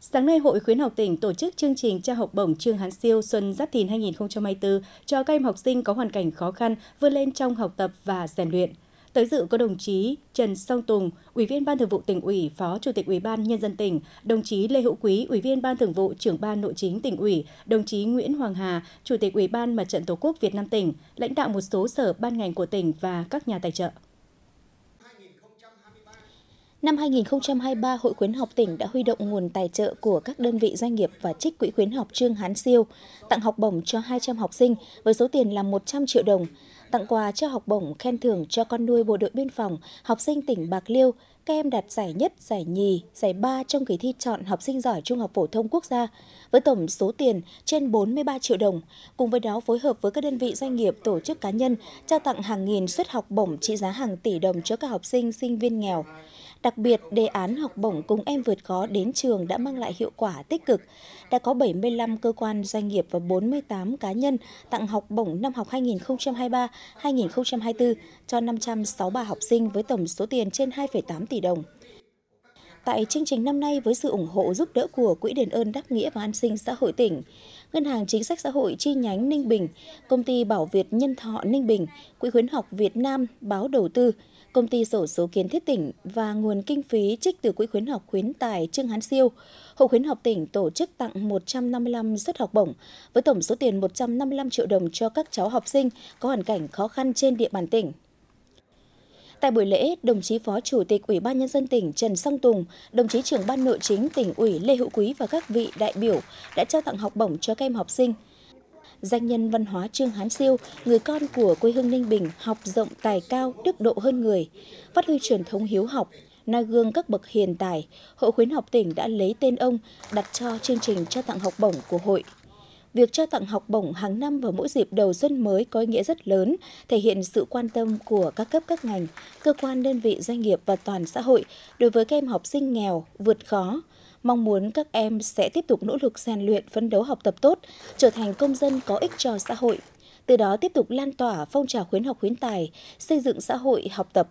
Sáng nay, Hội khuyến học tỉnh tổ chức chương trình trao học bổng Trương Hán Siêu Xuân Giáp Thìn 2024 cho các em học sinh có hoàn cảnh khó khăn vươn lên trong học tập và rèn luyện. Tới dự có đồng chí Trần Song Tùng, Ủy viên Ban Thường vụ tỉnh ủy, Phó Chủ tịch Ủy ban Nhân dân tỉnh, đồng chí Lê Hữu Quý, Ủy viên Ban Thường vụ Trưởng ban Nội chính tỉnh ủy, đồng chí Nguyễn Hoàng Hà, Chủ tịch Ủy ban Mặt trận Tổ quốc Việt Nam tỉnh, lãnh đạo một số sở ban ngành của tỉnh và các nhà tài trợ. Năm 2023, Hội khuyến học tỉnh đã huy động nguồn tài trợ của các đơn vị doanh nghiệp và trích quỹ khuyến học Trương Hán Siêu, tặng học bổng cho 200 học sinh với số tiền là 100 triệu đồng tặng quà trao học bổng khen thưởng cho con nuôi bộ đội biên phòng, học sinh tỉnh Bạc Liêu. Các em đạt giải nhất, giải nhì, giải ba trong kỳ thi chọn học sinh giỏi trung học phổ thông quốc gia với tổng số tiền trên 43 triệu đồng. Cùng với đó phối hợp với các đơn vị doanh nghiệp, tổ chức cá nhân trao tặng hàng nghìn suất học bổng trị giá hàng tỷ đồng cho các học sinh, sinh viên nghèo. Đặc biệt, đề án học bổng cùng em vượt khó đến trường đã mang lại hiệu quả tích cực. Đã có 75 cơ quan doanh nghiệp và 48 cá nhân tặng học bổng năm học 2023 2024 cho 563 học sinh với tổng số tiền trên 2,8 tỷ đồng. Tại chương trình năm nay với sự ủng hộ giúp đỡ của Quỹ đền ơn đáp nghĩa và an sinh xã hội tỉnh, Ngân hàng Chính sách Xã hội chi nhánh Ninh Bình, Công ty Bảo Việt Nhân Thọ Ninh Bình, Quỹ khuyến học Việt Nam, Báo Đầu tư, Công ty Sổ số Kiến thiết tỉnh và nguồn kinh phí trích từ Quỹ khuyến học khuyến tài Trương Hán Siêu, Hội khuyến học tỉnh tổ chức tặng 155 suất học bổng với tổng số tiền 155 triệu đồng cho các cháu học sinh có hoàn cảnh khó khăn trên địa bàn tỉnh. Tại buổi lễ, đồng chí Phó Chủ tịch Ủy ban Nhân dân tỉnh Trần Song Tùng, đồng chí trưởng Ban Nội chính tỉnh ủy Lê Hữu Quý và các vị đại biểu đã trao tặng học bổng cho các em học sinh. Danh nhân văn hóa Trương Hán Siêu, người con của quê hương Ninh Bình, học rộng tài cao, đức độ hơn người, phát huy truyền thống hiếu học, noi gương các bậc hiền tài, Hội khuyến học tỉnh đã lấy tên ông đặt cho chương trình trao tặng học bổng của hội việc trao tặng học bổng hàng năm vào mỗi dịp đầu xuân mới có ý nghĩa rất lớn, thể hiện sự quan tâm của các cấp các ngành, cơ quan đơn vị doanh nghiệp và toàn xã hội đối với các em học sinh nghèo, vượt khó, mong muốn các em sẽ tiếp tục nỗ lực rèn luyện, phấn đấu học tập tốt, trở thành công dân có ích cho xã hội. Từ đó tiếp tục lan tỏa phong trào khuyến học khuyến tài, xây dựng xã hội học tập